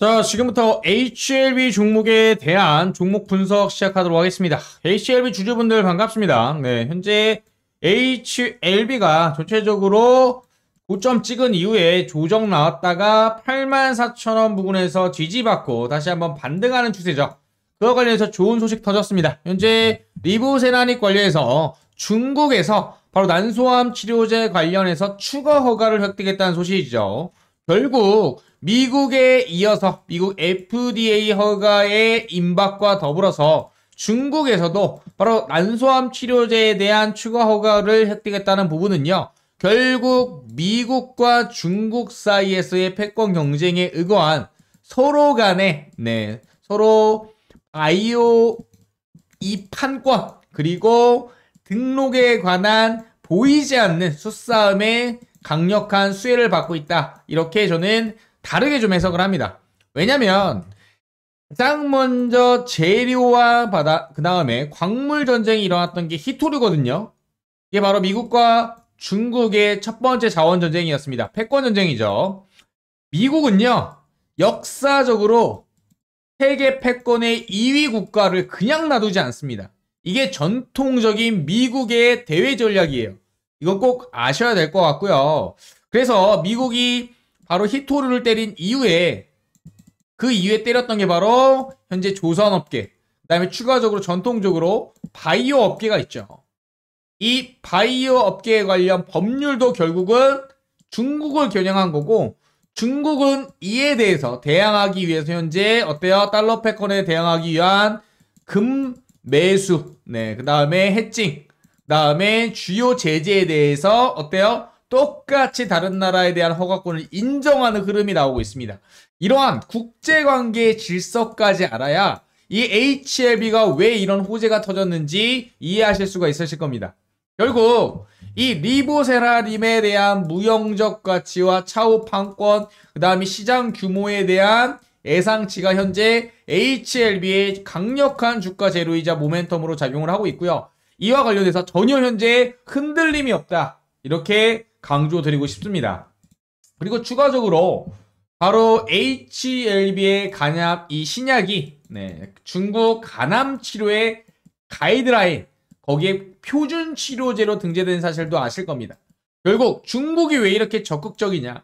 자 지금부터 HLB 종목에 대한 종목 분석 시작하도록 하겠습니다 HLB 주주분들 반갑습니다 네 현재 HLB가 전체적으로 고점 찍은 이후에 조정 나왔다가 84,000원 부근에서 지지받고 다시 한번 반등하는 추세죠 그와 관련해서 좋은 소식 터졌습니다 현재 리보세나닉 관련해서 중국에서 바로 난소암 치료제 관련해서 추가 허가를 획득했다는 소식이죠 결국 미국에 이어서 미국 FDA 허가의 임박과 더불어서 중국에서도 바로 난소암 치료제에 대한 추가 허가를 획득했다는 부분은요. 결국 미국과 중국 사이에서의 패권 경쟁에 의거한 서로 간의 네, 서로 바이오 이 판권 그리고 등록에 관한 보이지 않는 수싸움에 강력한 수혜를 받고 있다. 이렇게 저는 다르게 좀 해석을 합니다. 왜냐면 가장 먼저 재료와 바다 그 다음에 광물 전쟁이 일어났던 게 히토르거든요. 이게 바로 미국과 중국의 첫 번째 자원 전쟁이었습니다. 패권 전쟁이죠. 미국은요 역사적으로 세계 패권의 2위 국가를 그냥 놔두지 않습니다. 이게 전통적인 미국의 대외 전략이에요. 이건 꼭 아셔야 될 것 같고요. 그래서 미국이 바로 히토르를 때린 이후에 그 이후에 때렸던 게 바로 현재 조선업계 그 다음에 추가적으로 전통적으로 바이오 업계가 있죠 이 바이오 업계에 관련 법률도 결국은 중국을 겨냥한 거고 중국은 이에 대해서 대항하기 위해서 현재 어때요? 달러 패권에 대항하기 위한 금 매수 네, 그 다음에 해칭 그 다음에 주요 제재에 대해서 어때요? 똑같이 다른 나라에 대한 허가권을 인정하는 흐름이 나오고 있습니다. 이러한 국제관계의 질서까지 알아야 이 HLB가 왜 이런 호재가 터졌는지 이해하실 수가 있으실 겁니다. 결국 이 리보세라림에 대한 무형적 가치와 차후 판권, 그 다음에 시장 규모에 대한 예상치가 현재 HLB의 강력한 주가 제로이자 모멘텀으로 작용을 하고 있고요. 이와 관련해서 전혀 현재 흔들림이 없다. 이렇게 강조드리고 싶습니다. 그리고 추가적으로 바로 HLB의 간약이 신약이 네, 중국 간암 치료의 가이드라인 거기에 표준 치료제로 등재된 사실도 아실 겁니다. 결국 중국이 왜 이렇게 적극적이냐?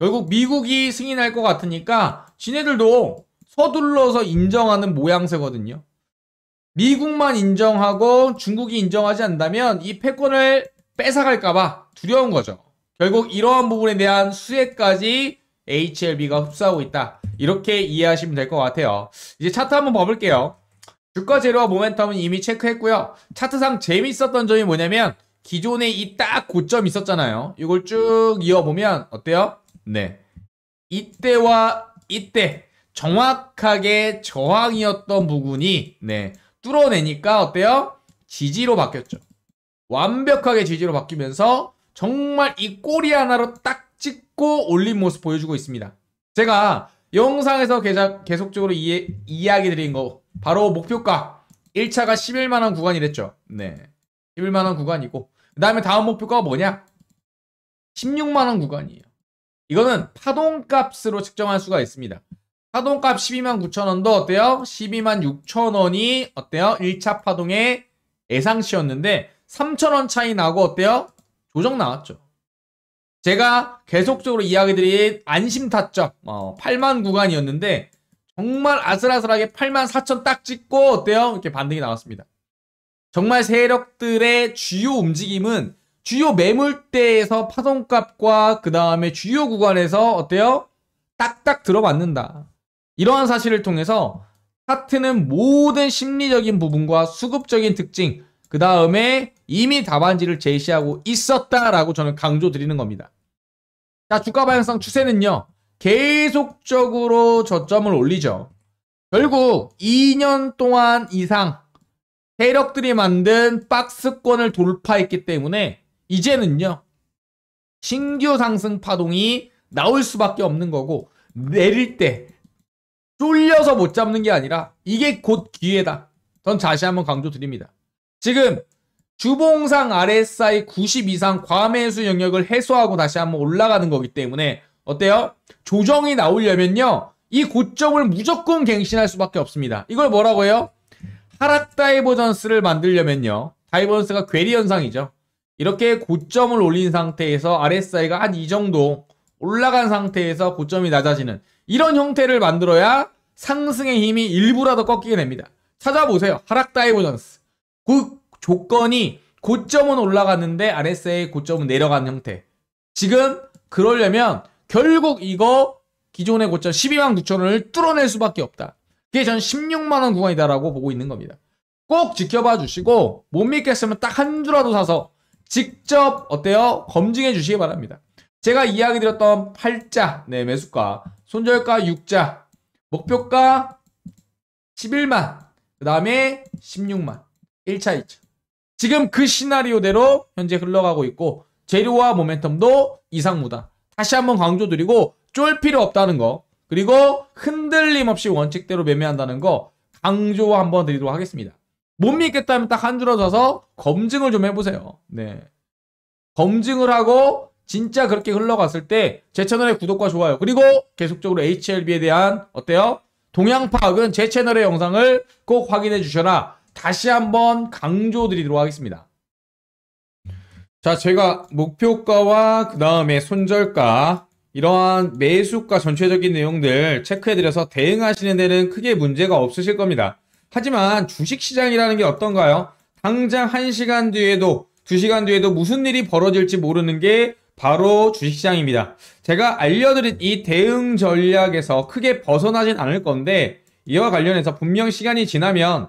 결국 미국이 승인할 것 같으니까 지네들도 서둘러서 인정하는 모양새거든요. 미국만 인정하고 중국이 인정하지 않다면 이 패권을 뺏어갈까봐 두려운 거죠. 결국 이러한 부분에 대한 수혜까지 HLB가 흡수하고 있다. 이렇게 이해하시면 될 것 같아요. 이제 차트 한번 봐볼게요. 주가 제로와 모멘텀은 이미 체크했고요. 차트상 재미있었던 점이 뭐냐면 기존에 이 딱 고점 있었잖아요. 이걸 쭉 이어보면 어때요? 네. 이때와 이때 정확하게 저항이었던 부분이 네 뚫어내니까 어때요? 지지로 바뀌었죠. 완벽하게 지지로 바뀌면서 정말 이 꼬리 하나로 딱 찍고 올린 모습 보여주고 있습니다. 제가 영상에서 계속적으로 이, 이야기 드린 거 바로 목표가 1차가 11만원 구간이랬죠. 네. 11만원 구간이고 그 다음에 다음 목표가 뭐냐? 16만원 구간이에요. 이거는 파동값으로 측정할 수가 있습니다. 파동값 12만 9천원도 어때요? 12만 6천원이 어때요? 1차 파동의 예상치였는데 3천원 차이 나고 어때요? 조정 나왔죠. 제가 계속적으로 이야기드린 안심 타점 어, 8만 구간이었는데 정말 아슬아슬하게 8만 4천 딱 찍고 어때요? 이렇게 반등이 나왔습니다. 정말 세력들의 주요 움직임은 주요 매물대에서 파동값과 그 다음에 주요 구간에서 어때요? 딱딱 들어맞는다. 이러한 사실을 통해서 차트는 모든 심리적인 부분과 수급적인 특징, 그 다음에 이미 답안지를 제시하고 있었다라고 저는 강조드리는 겁니다. 자, 주가 방향성 추세는요. 계속적으로 저점을 올리죠. 결국 2년 동안 이상 세력들이 만든 박스권을 돌파했기 때문에 이제는요. 신규 상승 파동이 나올 수밖에 없는 거고 내릴 때 쫄려서 못 잡는 게 아니라 이게 곧 기회다. 전 다시 한번 강조드립니다. 지금 주봉상 RSI 90 이상 과매수 영역을 해소하고 다시 한번 올라가는 거기 때문에 어때요? 조정이 나오려면요. 이 고점을 무조건 갱신할 수밖에 없습니다. 이걸 뭐라고 해요? 하락 다이버전스를 만들려면요. 다이버전스가 괴리 현상이죠. 이렇게 고점을 올린 상태에서 RSI가 한 이 정도 올라간 상태에서 고점이 낮아지는 이런 형태를 만들어야 상승의 힘이 일부라도 꺾이게 됩니다. 찾아보세요. 하락 다이버전스. 그 조건이 고점은 올라갔는데 RSA의 고점은 내려간 형태. 지금 그러려면 결국 이거 기존의 고점 12만 9천원을 뚫어낼 수밖에 없다. 그게 전 16만원 구간이다라고 보고 있는 겁니다. 꼭 지켜봐 주시고 못 믿겠으면 딱 한 주라도 사서 직접 어때요? 검증해 주시기 바랍니다. 제가 이야기 드렸던 팔자 네, 매수가, 손절가 6자, 목표가 11만, 그 다음에 16만. 1차, 2차. 지금 그 시나리오대로 현재 흘러가고 있고 재료와 모멘텀도 이상무다. 다시 한번 강조드리고 쫄 필요 없다는 거 그리고 흔들림 없이 원칙대로 매매한다는 거 강조 한번 드리도록 하겠습니다. 못 믿겠다면 딱 한 줄어 져서 검증을 좀 해보세요. 네. 검증을 하고 진짜 그렇게 흘러갔을 때 제 채널의 구독과 좋아요 그리고 계속적으로 HLB에 대한 어때요? 동향 파악은 제 채널의 영상을 꼭 확인해 주셔라. 다시 한번 강조드리도록 하겠습니다. 자, 제가 목표가와 그 다음에 손절가 이러한 매수가 전체적인 내용들 체크해드려서 대응하시는 데는 크게 문제가 없으실 겁니다. 하지만 주식시장이라는 게 어떤가요? 당장 1시간 뒤에도 2시간 뒤에도 무슨 일이 벌어질지 모르는 게 바로 주식시장입니다. 제가 알려드린 이 대응 전략에서 크게 벗어나진 않을 건데 이와 관련해서 분명 시간이 지나면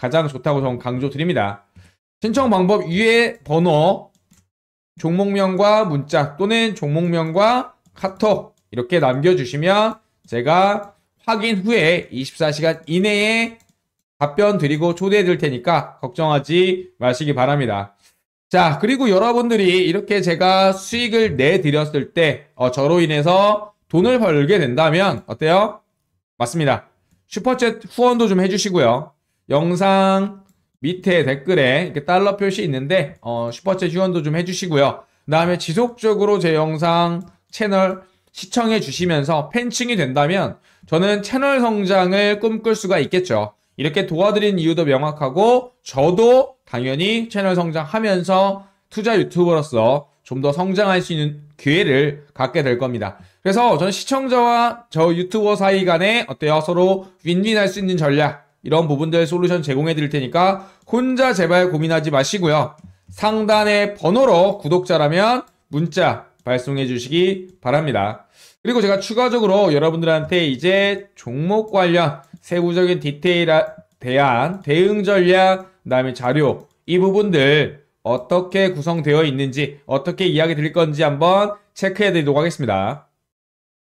가장 좋다고 저는 강조드립니다. 신청 방법 위에 번호, 종목명과 문자 또는 종목명과 카톡 이렇게 남겨주시면 제가 확인 후에 24시간 이내에 답변 드리고 초대해 드릴 테니까 걱정하지 마시기 바랍니다. 자, 그리고 여러분들이 이렇게 제가 수익을 내드렸을 때 어, 저로 인해서 돈을 벌게 된다면 어때요? 맞습니다. 슈퍼챗 후원도 좀 해주시고요. 영상 밑에 댓글에 이렇게 달러 표시 있는데 어, 슈퍼챗 지원도 좀 해주시고요. 그 다음에 지속적으로 제 영상 채널 시청해 주시면서 팬층이 된다면 저는 채널 성장을 꿈꿀 수가 있겠죠. 이렇게 도와드린 이유도 명확하고 저도 당연히 채널 성장하면서 투자 유튜버로서 좀 더 성장할 수 있는 기회를 갖게 될 겁니다. 그래서 저는 시청자와 저 유튜버 사이 간에 어때요? 서로 윈윈할 수 있는 전략 이런 부분들 솔루션 제공해 드릴 테니까 혼자 제발 고민하지 마시고요. 상단의 번호로 구독자라면 문자 발송해 주시기 바랍니다. 그리고 제가 추가적으로 여러분들한테 이제 종목 관련 세부적인 디테일에 대한 대응 전략, 그다음에 자료 이 부분들 어떻게 구성되어 있는지 어떻게 이야기 드릴 건지 한번 체크해 드리도록 하겠습니다.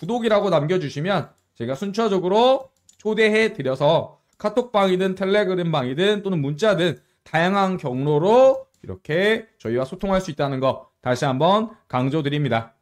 구독이라고 남겨주시면 제가 순차적으로 초대해 드려서 카톡방이든 텔레그램방이든 또는 문자든 다양한 경로로 이렇게 저희와 소통할 수 있다는 거 다시 한번 강조드립니다.